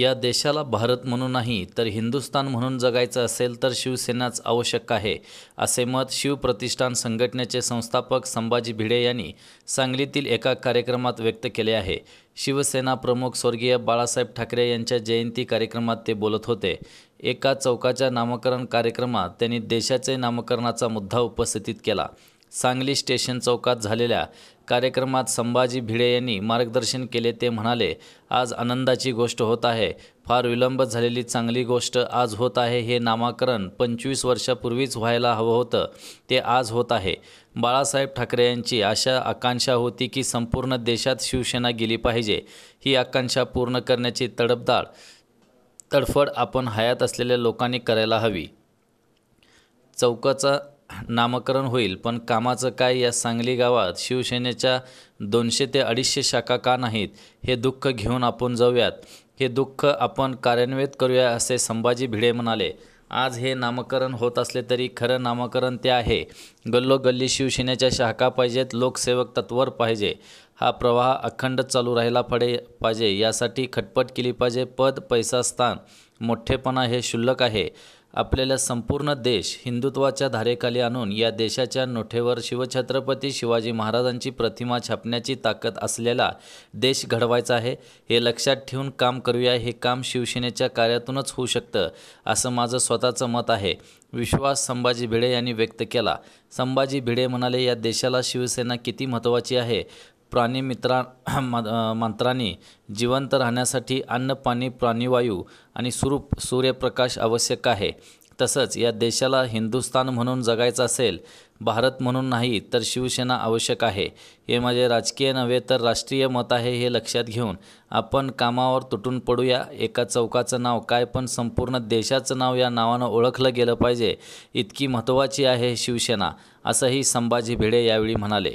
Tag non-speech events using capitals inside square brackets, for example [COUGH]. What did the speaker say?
या देशाला भारत म्हणून नाही तर हिंदुस्तान म्हणून जगायचं असेल तर शिवसेनाच आवश्यक आहे असे मत शिवप्रतिष्ठान संघटनेचे संस्थापक संभाजी भिडे यांनी सांगलीतील एका कार्यक्रमात व्यक्त केले आहे शिवसेना प्रमुख स्वर्गीय बाळासाहेब ठाकरे यांच्या जयंती कार्यक्रमात ते बोलत होते एका चौकाच्या नामकरण कार्यक्रमात त्यांनी देशाचे नामकरणाचा मुद्दा उपस्थित केला सांगली स्टेशन चौकात झालेल्या कार्यक्रमात संभाजी भिडे यांनी मार्गदर्शन केले ते म्हणाले आज आनंदाची गोष्ट होत आहे फार विलंब झालेली चांगली गोष्ट आज होत आहे हे नामाकरण पंचवीस वर्षापूर्वीच व्हायला हवं होतं ते आज होत आहे बाळासाहेब ठाकरे यांची अशा आकांक्षा होती की संपूर्ण देशात शिवसेना गेली पाहिजे ही आकांक्षा पूर्ण करण्याची तडफदाळ तडफड आपण हयात असलेल्या लोकांनी करायला हवी चौकाचा नामकरण होईल पण कामाचं काय या सांगली गावात शिवसेनेच्या दोनशे ते अडीचशे शाखा का नाहीत हे दुःख घेऊन आपण जाऊयात हे दुःख आपण कार्यान्वित करूया असे संभाजी भिडे म्हणाले आज हे नामकरण होत असले तरी खरं नामकरण ते आहे गल्लोगल्ली शिवसेनेच्या शाखा पाहिजेत लोकसेवक तत्वर पाहिजे हा प्रवाह अखंड चालू राहिला पडे पाहिजे यासाठी खटपट केली पाहिजे पद पैसा स्थान मोठेपणा हे शुल्लक आहे आपल्याला संपूर्ण देश हिंदुत्वाच्या धारेखाली आणून या देशाच्या नोठेवर शिवछत्रपती शिवाजी महाराजांची प्रतिमा छापण्याची ताकद असलेला देश घडवायचा आहे हे लक्षात ठेवून काम करूया हे काम शिवसेनेच्या कार्यातूनच होऊ शकतं असं माझं स्वतःचं मत आहे विश्वास संभाजी भिडे यांनी व्यक्त केला संभाजी भिडे म्हणाले या देशाला शिवसेना किती महत्त्वाची आहे प्राणीमित्रा [CLEARS THROAT] मंत्रांनी जिवंत राहण्यासाठी अन्न पाणी प्राणीवायू आणि स्वरूप सूर्यप्रकाश आवश्यक आहे तसंच या देशाला हिंदुस्थान म्हणून जगायचं असेल भारत म्हणून नाही तर शिवसेना आवश्यक आहे हे माझे राजकीय नव्हे तर राष्ट्रीय मत आहे हे लक्षात घेऊन आपण कामावर तुटून पडूया एका चौकाचं नाव काय पण संपूर्ण देशाचं नाव या नावानं ओळखलं गेलं पाहिजे इतकी महत्त्वाची आहे शिवसेना असंही संभाजी भिडे यावेळी म्हणाले